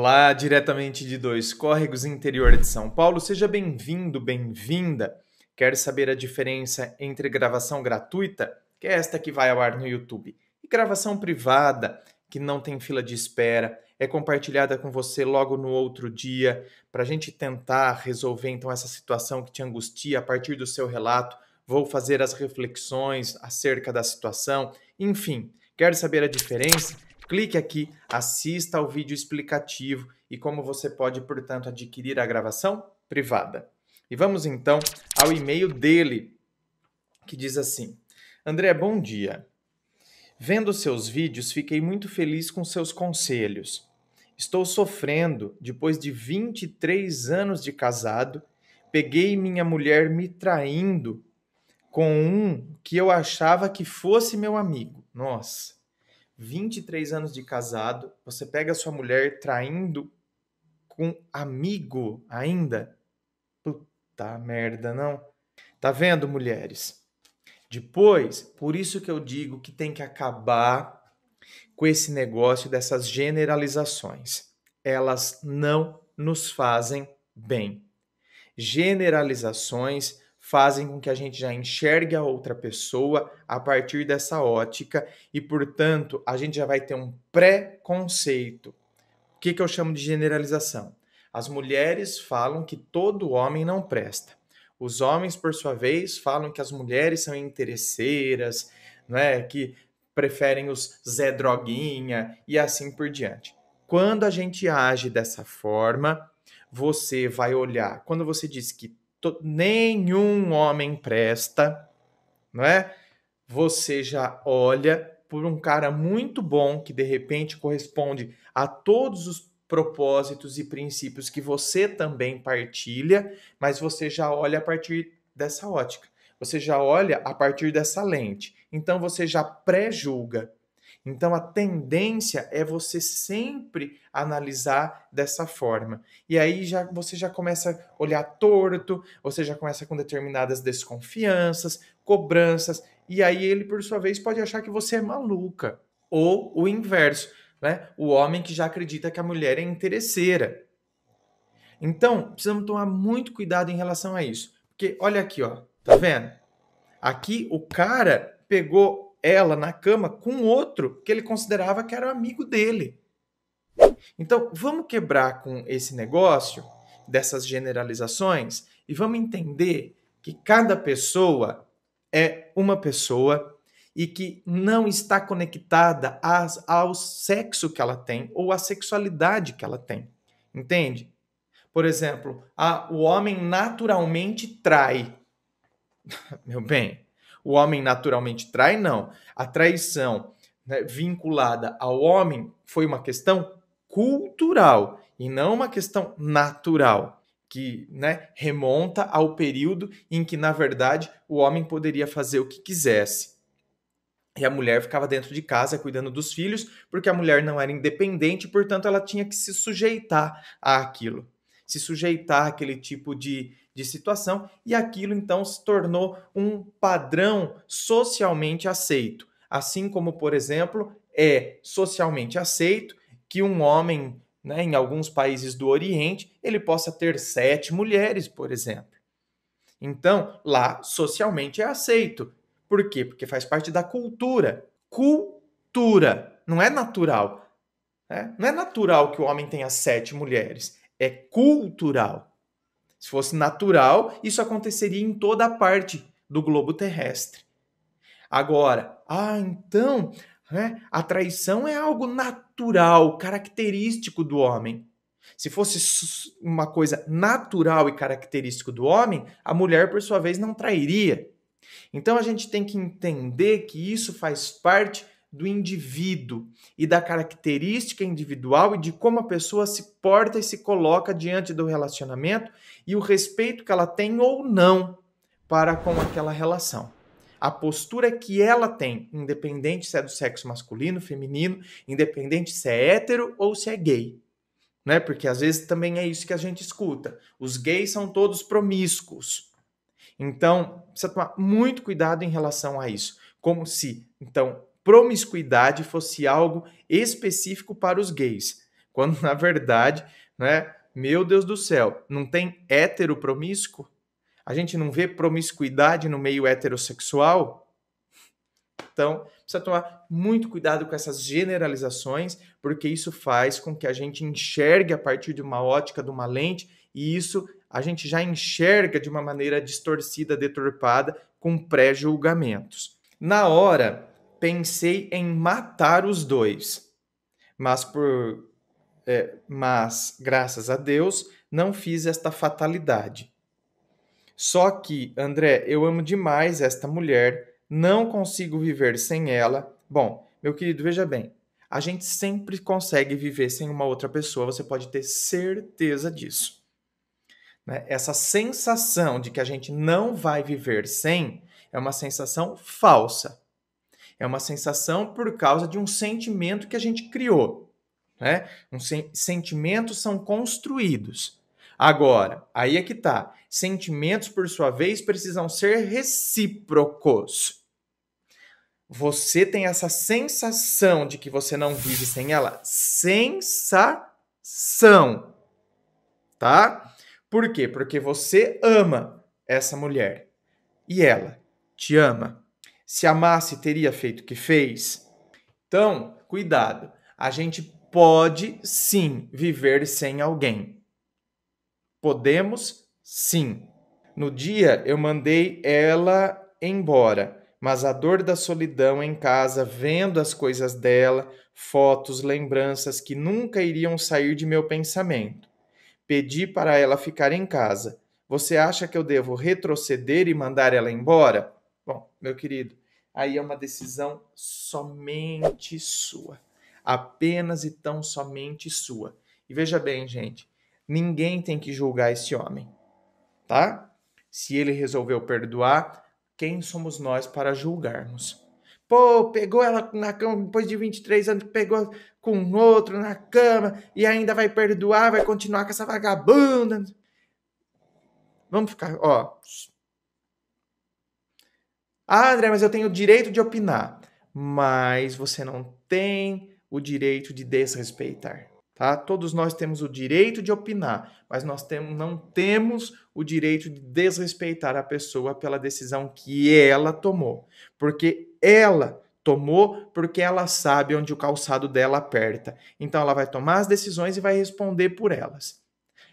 Olá, diretamente de Dois Córregos, interior de São Paulo. Seja bem-vindo, bem-vinda. Quer saber a diferença entre gravação gratuita, que é esta que vai ao ar no YouTube, e gravação privada, que não tem fila de espera, é compartilhada com você logo no outro dia, para a gente tentar resolver então essa situação que te angustia a partir do seu relato? Vou fazer as reflexões acerca da situação. Enfim, quer saber a diferença? Clique aqui, assista ao vídeo explicativo e como você pode, portanto, adquirir a gravação privada. E vamos então ao e-mail dele, que diz assim: André, bom dia. Vendo seus vídeos, fiquei muito feliz com seus conselhos. Estou sofrendo depois de 23 anos de casado. Peguei minha mulher me traindo com um que eu achava que fosse meu amigo. Nossa. 23 anos de casado, você pega sua mulher traindo com amigo ainda? Puta merda, não. Tá vendo, mulheres? Depois, por isso que eu digo que tem que acabar com esse negócio dessas generalizações. Elas não nos fazem bem. Generalizações fazem com que a gente já enxergue a outra pessoa a partir dessa ótica e, portanto, a gente já vai ter um pré-conceito. O que, que eu chamo de generalização? As mulheres falam que todo homem não presta. Os homens, por sua vez, falam que as mulheres são interesseiras, né, que preferem os Zé Droguinha e assim por diante. Quando a gente age dessa forma, você vai olhar. Quando você diz que nenhum homem presta, não é? Você já olha por um cara muito bom que de repente corresponde a todos os propósitos e princípios que você também partilha, mas você já olha a partir dessa ótica. Você já olha a partir dessa lente. Então você já pré-julga então a tendência é você sempre analisar dessa forma. E aí já você já começa a olhar torto, você já começa com determinadas desconfianças, cobranças, e aí ele por sua vez pode achar que você é maluca, ou o inverso, né? O homem que já acredita que a mulher é interesseira. Então, precisamos tomar muito cuidado em relação a isso. Porque olha aqui, ó, tá vendo? Aqui o cara pegou ela na cama com outro que ele considerava que era amigo dele. Então, vamos quebrar com esse negócio dessas generalizações e vamos entender que cada pessoa é uma pessoa e que não está conectada às, ao sexo que ela tem ou à sexualidade que ela tem. Entende? Por exemplo, a, o homem naturalmente trai. Meu bem, o homem naturalmente trai, não. A traição né, vinculada ao homem foi uma questão cultural e não uma questão natural, que né, remonta ao período em que, na verdade, o homem poderia fazer o que quisesse. E a mulher ficava dentro de casa cuidando dos filhos, porque a mulher não era independente, portanto, ela tinha que se sujeitar àquilo, se sujeitar àquele tipo de, de situação e aquilo então se tornou um padrão socialmente aceito. Assim como, por exemplo, é socialmente aceito que um homem, né, em alguns países do Oriente, ele possa ter sete mulheres, por exemplo. Então, lá socialmente é aceito. Por quê? Porque faz parte da cultura. Cultura. Não é natural. Né? Não é natural que o homem tenha sete mulheres. É cultural. Se fosse natural, isso aconteceria em toda a parte do globo terrestre. Agora, ah, então, né, a traição é algo natural, característico do homem. Se fosse uma coisa natural e característico do homem, a mulher, por sua vez, não trairia. Então a gente tem que entender que isso faz parte do indivíduo e da característica individual e de como a pessoa se porta e se coloca diante do relacionamento e o respeito que ela tem ou não para com aquela relação. A postura que ela tem, independente se é do sexo masculino, feminino, independente se é hétero ou se é gay. Né? Porque às vezes também é isso que a gente escuta. Os gays são todos promíscuos. Então, precisa tomar muito cuidado em relação a isso. Como se, então, promiscuidade fosse algo específico para os gays, quando na verdade, né, meu Deus do céu, não tem hétero promíscuo? A gente não vê promiscuidade no meio heterossexual? Então, precisa tomar muito cuidado com essas generalizações, porque isso faz com que a gente enxergue a partir de uma ótica, de uma lente, e isso a gente já enxerga de uma maneira distorcida, deturpada, com pré-julgamentos. Na hora pensei em matar os dois, mas por é, mas graças a Deus não fiz esta fatalidade. Só que, André, eu amo demais esta mulher, não consigo viver sem ela. Bom, meu querido, veja bem, a gente sempre consegue viver sem uma outra pessoa, você pode ter certeza disso. Né? Essa sensação de que a gente não vai viver sem é uma sensação falsa. É uma sensação por causa de um sentimento que a gente criou. Né? Um sen sentimentos são construídos. Agora, aí é que tá. Sentimentos, por sua vez, precisam ser recíprocos. Você tem essa sensação de que você não vive sem ela. Sensação. Tá? Por quê? Porque você ama essa mulher. E ela te ama se amasse, teria feito o que fez? Então, cuidado. A gente pode sim viver sem alguém. Podemos sim. No dia eu mandei ela embora, mas a dor da solidão em casa, vendo as coisas dela, fotos, lembranças que nunca iriam sair de meu pensamento. Pedi para ela ficar em casa. Você acha que eu devo retroceder e mandar ela embora? Bom, meu querido, aí é uma decisão somente sua. Apenas e tão somente sua. E veja bem, gente, ninguém tem que julgar esse homem, tá? Se ele resolveu perdoar, quem somos nós para julgarmos? Pô, pegou ela na cama depois de 23 anos, pegou com outro na cama e ainda vai perdoar, vai continuar com essa vagabunda. Vamos ficar, ó, ah, André, mas eu tenho o direito de opinar. Mas você não tem o direito de desrespeitar. Tá? Todos nós temos o direito de opinar, mas nós temos, não temos o direito de desrespeitar a pessoa pela decisão que ela tomou. Porque ela tomou porque ela sabe onde o calçado dela aperta. Então ela vai tomar as decisões e vai responder por elas.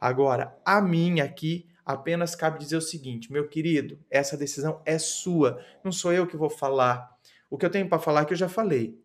Agora, a minha aqui, Apenas cabe dizer o seguinte, meu querido, essa decisão é sua, não sou eu que vou falar. O que eu tenho para falar é que eu já falei.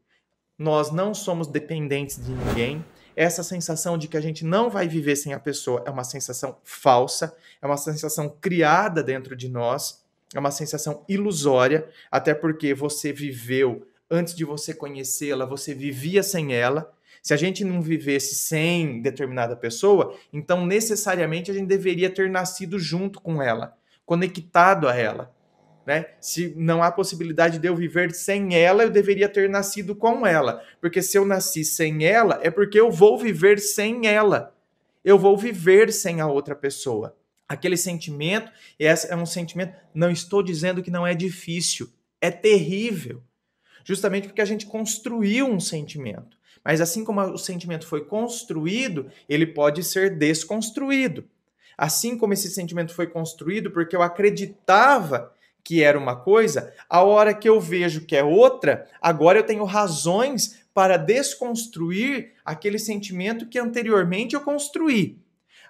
Nós não somos dependentes de ninguém. Essa sensação de que a gente não vai viver sem a pessoa é uma sensação falsa, é uma sensação criada dentro de nós, é uma sensação ilusória, até porque você viveu antes de você conhecê-la, você vivia sem ela se a gente não vivesse sem determinada pessoa, então necessariamente a gente deveria ter nascido junto com ela, conectado a ela. Né? Se não há possibilidade de eu viver sem ela, eu deveria ter nascido com ela. Porque se eu nasci sem ela, é porque eu vou viver sem ela. Eu vou viver sem a outra pessoa. Aquele sentimento, esse é um sentimento, não estou dizendo que não é difícil, é terrível. Justamente porque a gente construiu um sentimento. Mas assim como o sentimento foi construído, ele pode ser desconstruído. Assim como esse sentimento foi construído porque eu acreditava que era uma coisa, a hora que eu vejo que é outra, agora eu tenho razões para desconstruir aquele sentimento que anteriormente eu construí.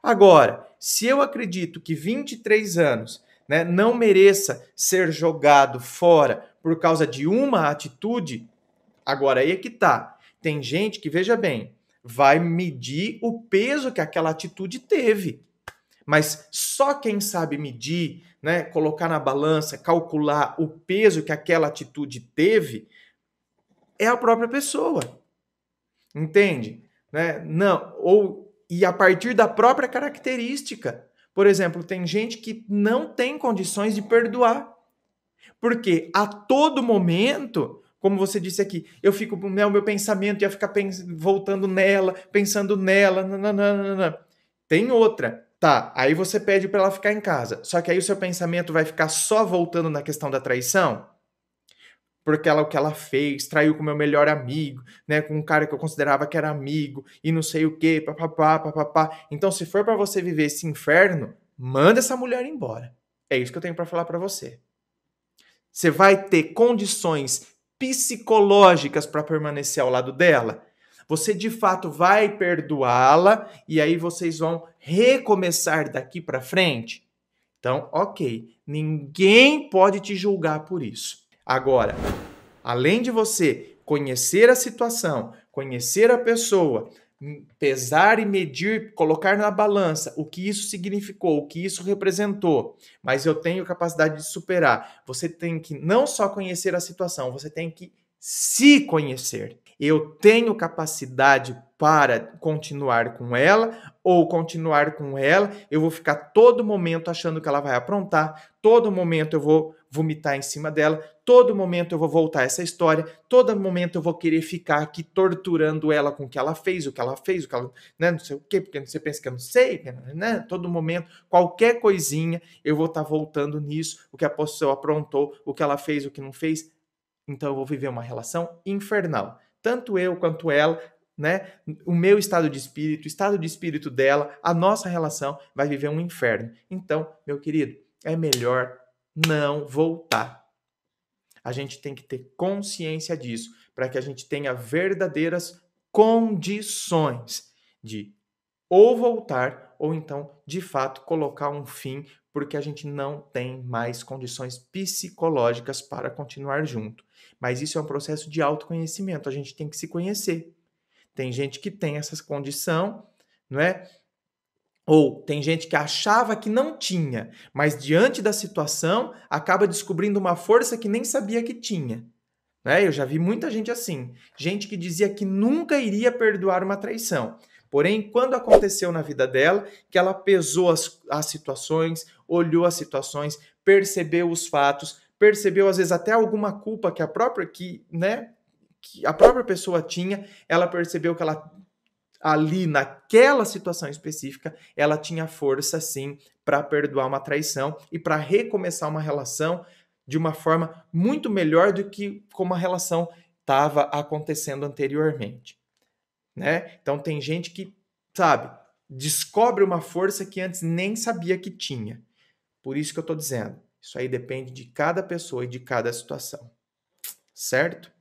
Agora, se eu acredito que 23 anos né, não mereça ser jogado fora por causa de uma atitude, agora aí é que tá. Tem gente que, veja bem, vai medir o peso que aquela atitude teve. Mas só quem sabe medir, né, colocar na balança, calcular o peso que aquela atitude teve é a própria pessoa. Entende? Né? Não, ou e a partir da própria característica. Por exemplo, tem gente que não tem condições de perdoar. Porque a todo momento como você disse aqui, eu fico, né, o meu pensamento ia ficar pens voltando nela, pensando nela, nananana. Tem outra. Tá, aí você pede para ela ficar em casa. Só que aí o seu pensamento vai ficar só voltando na questão da traição? Porque ela o que ela fez, traiu com meu melhor amigo, né, com um cara que eu considerava que era amigo e não sei o quê, papapá, papapá. Então, se for para você viver esse inferno, manda essa mulher embora. É isso que eu tenho para falar para você. Você vai ter condições psicológicas para permanecer ao lado dela. Você de fato vai perdoá-la e aí vocês vão recomeçar daqui para frente. Então, ok, ninguém pode te julgar por isso. Agora, além de você conhecer a situação, conhecer a pessoa, pesar e medir, colocar na balança o que isso significou, o que isso representou, mas eu tenho capacidade de superar. Você tem que não só conhecer a situação, você tem que se conhecer. Eu tenho capacidade para continuar com ela ou continuar com ela, eu vou ficar todo momento achando que ela vai aprontar, todo momento eu vou vomitar em cima dela. Todo momento eu vou voltar essa história, todo momento eu vou querer ficar aqui torturando ela com o que ela fez, o que ela fez, o que ela, né, não sei o quê, porque você pensa que eu não sei, né? né todo momento, qualquer coisinha, eu vou estar tá voltando nisso, o que a pessoa aprontou, o que ela fez, o que não fez. Então eu vou viver uma relação infernal. Tanto eu quanto ela, né? O meu estado de espírito, o estado de espírito dela, a nossa relação vai viver um inferno. Então, meu querido, é melhor não voltar. A gente tem que ter consciência disso para que a gente tenha verdadeiras condições de ou voltar ou então, de fato, colocar um fim, porque a gente não tem mais condições psicológicas para continuar junto. Mas isso é um processo de autoconhecimento, a gente tem que se conhecer. Tem gente que tem essa condição, não é? Ou tem gente que achava que não tinha, mas diante da situação acaba descobrindo uma força que nem sabia que tinha. Né? Eu já vi muita gente assim, gente que dizia que nunca iria perdoar uma traição. Porém, quando aconteceu na vida dela, que ela pesou as, as situações, olhou as situações, percebeu os fatos, percebeu às vezes até alguma culpa que a própria que, né, que a própria pessoa tinha, ela percebeu que ela ali naquela situação específica, ela tinha força sim para perdoar uma traição e para recomeçar uma relação de uma forma muito melhor do que como a relação estava acontecendo anteriormente, né? Então tem gente que, sabe, descobre uma força que antes nem sabia que tinha. Por isso que eu estou dizendo, isso aí depende de cada pessoa e de cada situação, certo?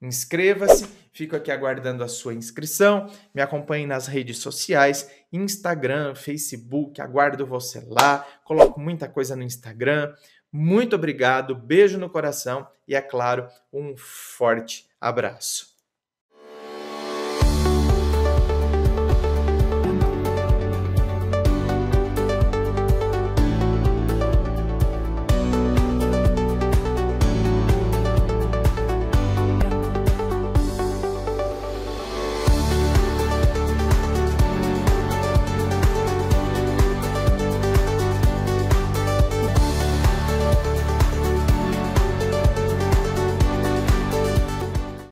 Inscreva-se, fico aqui aguardando a sua inscrição. Me acompanhe nas redes sociais, Instagram, Facebook, aguardo você lá. Coloco muita coisa no Instagram. Muito obrigado, beijo no coração e, é claro, um forte abraço.